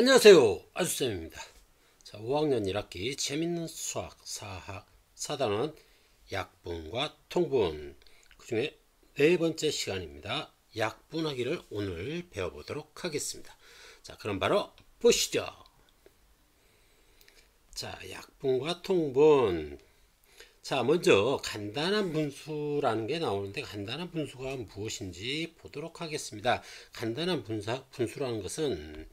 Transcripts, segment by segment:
안녕하세요. 아주쌤입니다. 자, 5학년 1학기 재밌는 수학, 사학, 사단원, 약분과 통분. 그 중에 네 번째 시간입니다. 약분하기를 오늘 배워보도록 하겠습니다. 자, 그럼 바로 보시죠. 자, 약분과 통분. 자, 먼저 간단한 분수라는 게 나오는데 간단한 분수가 무엇인지 보도록 하겠습니다. 간단한 분사, 분수라는 것은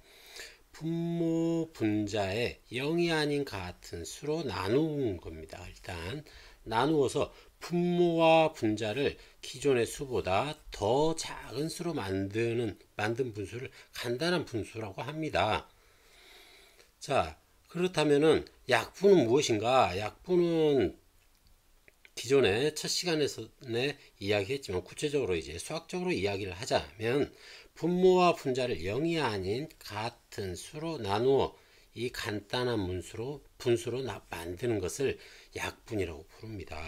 분모 분자의 영이 아닌 같은 수로 나누는 겁니다. 일단 나누어서 분모와 분자를 기존의 수보다 더 작은 수로 만드는 만든 분수를 간단한 분수라고 합니다. 자, 그렇다면은 약분은 무엇인가? 약분은 기존에 첫 시간에서 네 이야기했지만 구체적으로 이제 수학적으로 이야기를 하자면 분모와 분자를 0이 아닌 같은 수로 나누어 이 간단한 문수로 분수로 만드는 것을 약분이라고 부릅니다.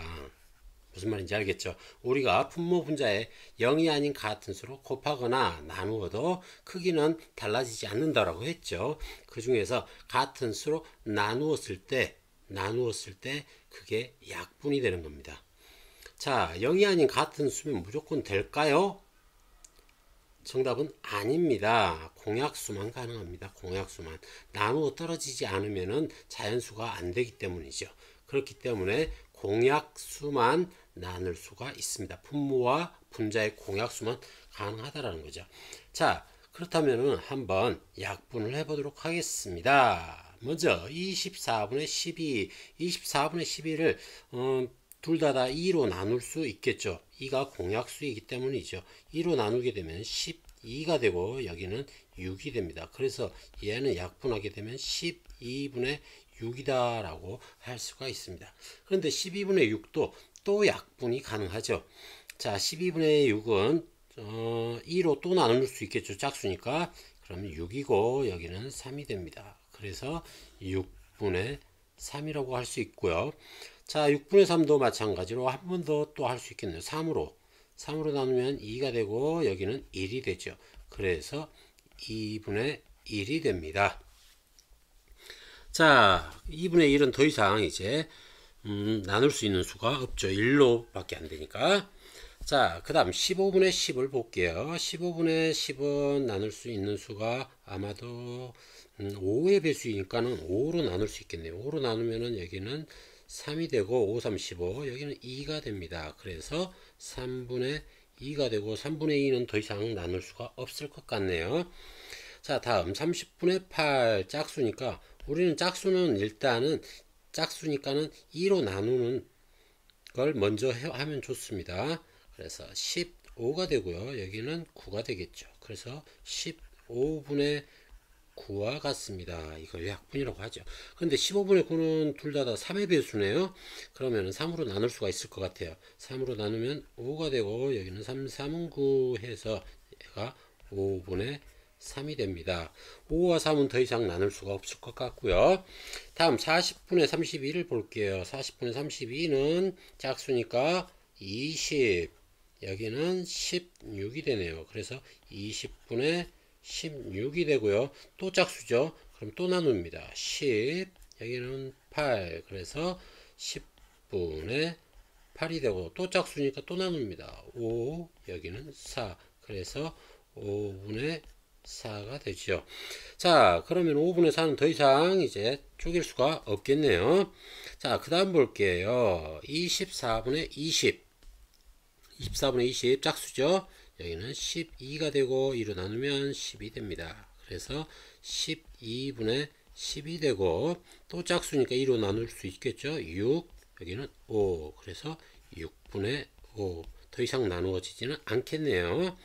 무슨 말인지 알겠죠? 우리가 분모 분자에 0이 아닌 같은 수로 곱하거나 나누어도 크기는 달라지지 않는다라고 했죠. 그 중에서 같은 수로 나누었을 때 나누었을 때 그게 약분이 되는 겁니다. 자, 0이 아닌 같은 수면 무조건 될까요? 정답은 아닙니다. 공약수만 가능합니다. 공약수만. 나누어 떨어지지 않으면 자연수가 안 되기 때문이죠. 그렇기 때문에 공약수만 나눌 수가 있습니다. 분모와 분자의 공약수만 가능하다라는 거죠. 자, 그렇다면 한번 약분을 해보도록 하겠습니다. 먼저 24분의 12, 24분의 12를 음, 둘다다 2로 나눌 수 있겠죠. 2가 공약수이기 때문이죠. 2로 나누게 되면 12가 되고 여기는 6이 됩니다. 그래서 얘는 약분하게 되면 12분의 6이다 라고 할 수가 있습니다. 그런데 12분의 6도 또 약분이 가능하죠. 자 12분의 6은 어, 2로 또 나눌 수 있겠죠. 짝수니까. 그럼 6이고 여기는 3이 됩니다. 그래서 6분의 3이라고 할 수 있고요. 자, 6분의 3도 마찬가지로 한 번 더 또 할 수 있겠네요. 3으로. 3으로 나누면 2가 되고 여기는 1이 되죠. 그래서 2분의 1이 됩니다. 자, 2분의 1은 더 이상 이제 음, 나눌 수 있는 수가 없죠. 1로밖에 안 되니까. 자, 그 다음 15분의 10을 볼게요. 15분의 10은 나눌 수 있는 수가 아마도 5의 배수이니까는 5로 나눌 수 있겠네요. 5로 나누면은 여기는 3이 되고 5, 3, 15 여기는 2가 됩니다. 그래서 3분의 2가 되고 3분의 2는 더 이상 나눌 수가 없을 것 같네요. 자 다음 30분의 8 짝수니까 우리는 짝수는 일단은 짝수니까는 2로 나누는 걸 먼저 해, 하면 좋습니다. 그래서 15가 되고요. 여기는 9가 되겠죠. 그래서 15분의 9와 같습니다. 이걸 약분이라고 하죠. 근데 15분의 9는 둘 다 다 3의 배수네요. 그러면 3으로 나눌 수가 있을 것 같아요. 3으로 나누면 5가 되고 여기는 3, 3은 9 해서 얘가 5분의 3이 됩니다. 5와 3은 더 이상 나눌 수가 없을 것 같고요. 다음 40분의 32를 볼게요. 40분의 32는 짝수니까 20 여기는 16이 되네요. 그래서 20분의 16이 되고요. 또 짝수죠. 그럼 또 나눕니다. 10 여기는 8 그래서 10분의 8이 되고 또 짝수니까 또 나눕니다. 5 여기는 4 그래서 5분의 4가 되죠. 자 그러면 5분의 4는 더 이상 이제 쪼갤 수가 없겠네요. 자 그 다음 볼게요. 24분의 20 24분의 20 짝수죠. 여기는 12가 되고 2로 나누면 10이 됩니다. 그래서 12분의 10이 되고 또 짝수니까 2로 나눌 수 있겠죠. 6 여기는 5 그래서 6분의 5 더 이상 나누어지지는 않겠네요.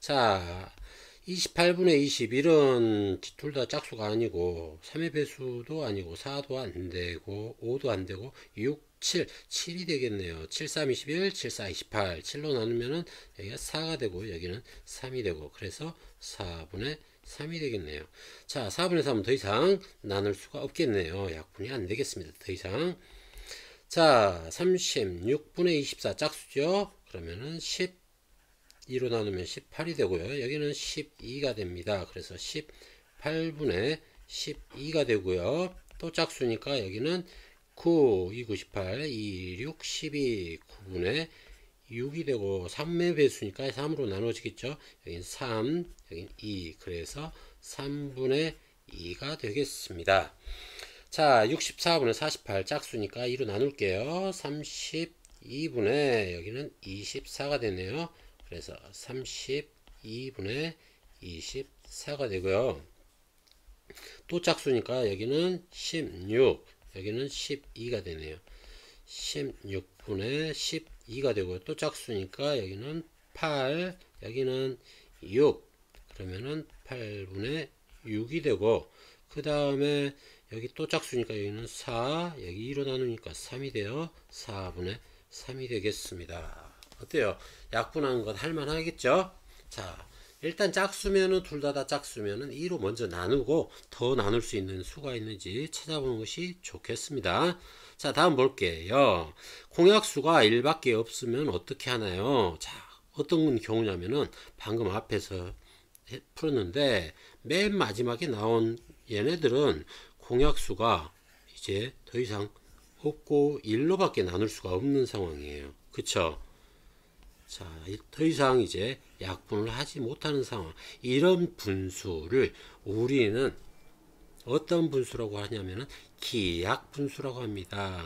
자 28분의 21은 둘 다 짝수가 아니고 3의 배수도 아니고 4도 안되고 5도 안되고 6 7, 7이 되겠네요. 7, 3, 21, 7, 4, 28. 7로 나누면은 여기가 4가 되고 여기는 3이 되고 그래서 4분의 3이 되겠네요. 자, 4분의 3은 더 이상 나눌 수가 없겠네요. 약분이 안 되겠습니다. 더 이상. 자, 36분의 24 짝수죠. 그러면은 12로 나누면 18이 되고요. 여기는 12가 됩니다. 그래서 18분의 12가 되고요. 또 짝수니까 여기는 9, 2, 98, 2, 6, 12, 9분의 6이 되고 3의 배수니까 3으로 나눠지겠죠. 여긴 3, 여긴 2. 그래서 3분의 2가 되겠습니다. 자, 64분의 48 짝수니까 2로 나눌게요. 32분의 여기는 24가 되네요. 그래서 32분의 24가 되고요. 또 짝수니까 여기는 16, 여기는 12가 되네요. 16분의 12가 되고요. 또 짝수니까 여기는 8, 여기는 6. 그러면은 8분의 6이 되고 그 다음에 여기 또 짝수니까 여기는 4, 여기 1로 나누니까 3이 되어 4분의 3이 되겠습니다. 어때요? 약분한 건 할만하겠죠? 자, 일단 짝수면은 둘 다 다 짝수면은 2로 먼저 나누고 더 나눌 수 있는 수가 있는지 찾아보는 것이 좋겠습니다. 자 다음 볼게요. 공약수가 1밖에 없으면 어떻게 하나요? 자 어떤 경우냐면은 방금 앞에서 풀었는데 맨 마지막에 나온 얘네들은 공약수가 이제 더 이상 없고 1로밖에 나눌 수가 없는 상황이에요. 그쵸? 자, 더 이상 이제 약분을 하지 못하는 상황. 이런 분수를 우리는 어떤 분수라고 하냐면은 기약 분수라고 합니다.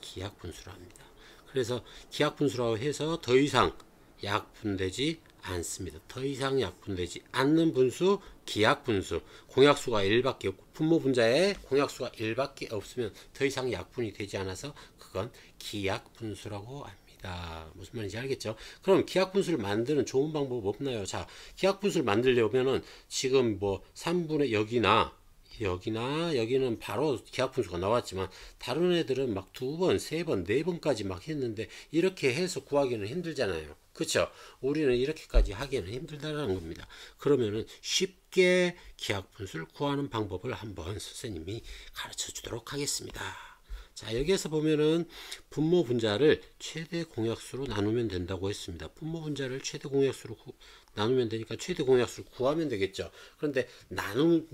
기약 분수라 합니다. 그래서 기약 분수라고 해서 더 이상 약분되지 않습니다. 더 이상 약분되지 않는 분수, 기약 분수. 공약수가 1밖에 없고 분모 분자에 공약수가 1밖에 없으면 더 이상 약분이 되지 않아서 그건 기약 분수라고 합니다. 있 아, 무슨 말인지 알겠죠? 그럼 기하 분수를 만드는 좋은 방법 없나요? 자, 기하 분수를 만들려면은 지금 뭐 3분의 여기나 여기나 여기는 바로 기하분수가 나왔지만 다른 애들은 막 두 번, 세 번, 네 번까지 막 했는데 이렇게 해서 구하기는 힘들잖아요. 그렇죠? 우리는 이렇게까지 하기는 힘들다는 라 겁니다. 그러면은 쉽게 기하분수를 구하는 방법을 한번 선생님이 가르쳐 주도록 하겠습니다. 자 여기에서 보면은 분모 분자를 최대 공약수로 나누면 된다고 했습니다. 분모 분자를 최대 공약수로 구, 나누면 되니까 최대 공약수를 구하면 되겠죠. 그런데 나눔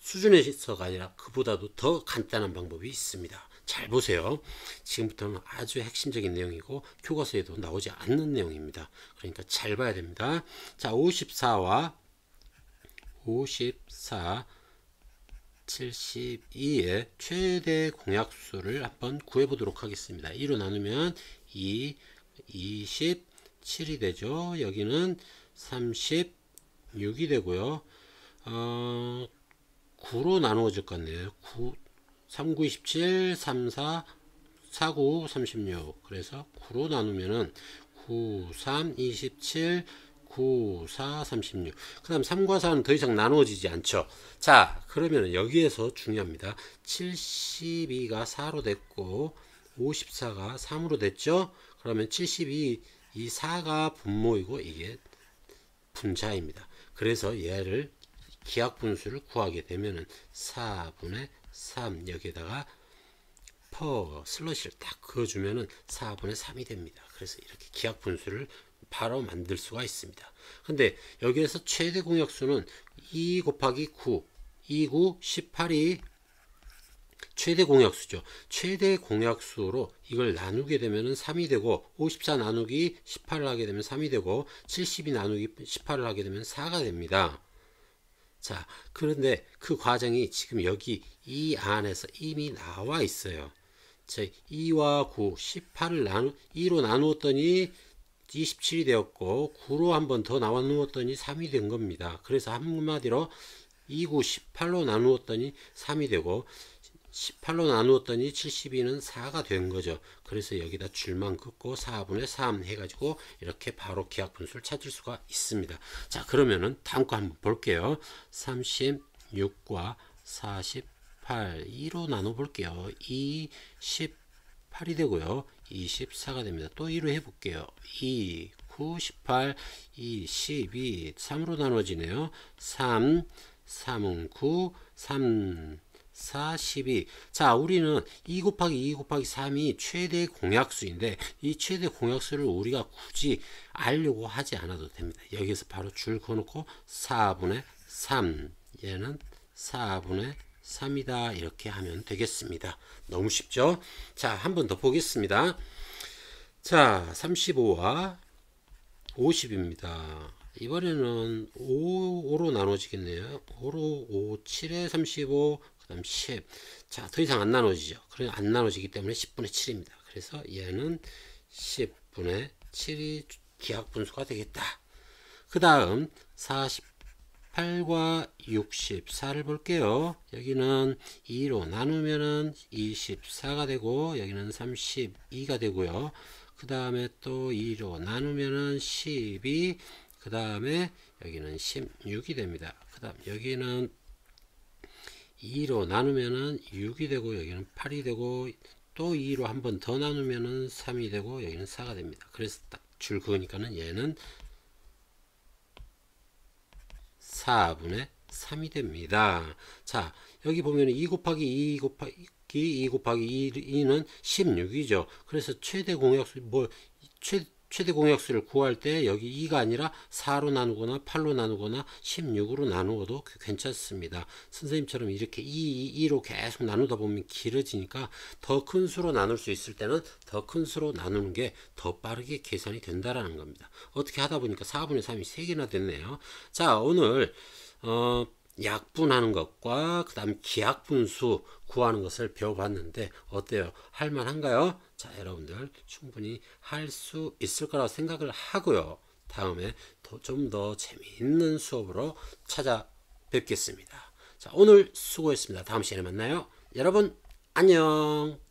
수준에서가 아니라 그보다도 더 간단한 방법이 있습니다. 잘 보세요. 지금부터는 아주 핵심적인 내용이고 교과서에도 나오지 않는 내용입니다. 그러니까 잘 봐야 됩니다. 자 54와 54 72의 최대 공약수를 한번 구해보도록 하겠습니다. 2로 나누면 2, 27이 되죠. 여기는 36이 되고요. 어, 9로 나누어질 것 같네요. 9, 3, 9, 27, 3, 4, 4, 9, 36. 그래서 9로 나누면 9, 3, 27, 9, 4, 36. 그 다음 3과 4는 더 이상 나눠지지 않죠. 자, 그러면 여기에서 중요합니다. 72가 4로 됐고 54가 3으로 됐죠. 그러면 72, 이 4가 분모이고 이게 분자입니다. 그래서 얘를 기하분수를 구하게 되면 4분의 3 여기에다가 퍼 슬러시를 딱그어주면 4분의 3이 됩니다. 그래서 이렇게 기하분수를 바로 만들 수가 있습니다. 근데 여기에서 최대 공약수는 2 곱하기 9, 2, 9, 18이 최대 공약수죠. 최대 공약수로 이걸 나누게 되면 3이 되고 54 나누기 18을 하게 되면 3이 되고 72 나누기 18을 하게 되면 4가 됩니다. 자 그런데 그 과정이 지금 여기 이 안에서 이미 나와 있어요. 제 2와 9, 18을 나누 2로 나누었더니 27이 되었고 9로 한 번 더 나눠 놓았더니 3이 된 겁니다. 그래서 한마디로 2 9 18로 나누었더니 3이 되고 18로 나누었더니 72는 4가 된 거죠. 그래서 여기다 줄만 긋고 4분의 3 해가지고 이렇게 바로 기하 분수를 찾을 수가 있습니다. 자 그러면은 다음 거 한번 볼게요. 36과 48 2로 나눠 볼게요. 2, 10, 8이 되고요. 24가 됩니다. 또 2로 해볼게요. 2, 9, 18, 2, 12, 3으로 나눠지네요. 3, 3은 9, 3, 4, 12. 자, 우리는 2 곱하기 2 곱하기 3이 최대 공약수인데 이 최대 공약수를 우리가 굳이 알려고 하지 않아도 됩니다. 여기서 바로 줄 그어놓고 4분의 3 얘는 4분의 3이다 이렇게 하면 되겠습니다. 너무 쉽죠? 자, 한 번 더 보겠습니다. 자, 35와 50입니다. 이번에는 5, 로 나눠지겠네요. 5로 5, 7에 35, 그 다음 10. 자, 더 이상 안 나눠지죠. 그래, 안 나눠지기 때문에 10분의 7입니다. 그래서 얘는 10분의 7이 기하분수가 되겠다. 그 다음 40 8과 64를 볼게요. 여기는 2로 나누면은 24가 되고 여기는 32가 되고요. 그 다음에 또 2로 나누면은 12, 그 다음에 여기는 16이 됩니다. 그 다음 여기는 2로 나누면은 6이 되고 여기는 8이 되고 또 2로 한 번 더 나누면은 3이 되고 여기는 4가 됩니다. 그래서 딱 줄 그으니까는 얘는 4분의 3이 됩니다. 자, 여기 보면 2 곱하기 2 곱하기 2 곱하기 2는 16이죠. 그래서 최대 공약 뭐 최, 최대 공약수를 구할 때 여기 2가 아니라 4로 나누거나 8로 나누거나 16으로 나누어도 괜찮습니다. 선생님처럼 이렇게 2, 2, 2로 계속 나누다 보면 길어지니까 더 큰 수로 나눌 수 있을 때는 더 큰 수로 나누는 게 더 빠르게 계산이 된다라는 겁니다. 어떻게 하다 보니까 4분의 3이 3개나 됐네요. 자 오늘 어, 약분하는 것과 그 다음 기약분수 구하는 것을 배워봤는데 어때요? 할만한가요? 자, 여러분들 충분히 할 수 있을 거라고 생각을 하고요. 다음에 좀 더 재미있는 수업으로 찾아뵙겠습니다. 자, 오늘 수고했습니다. 다음 시간에 만나요. 여러분, 안녕!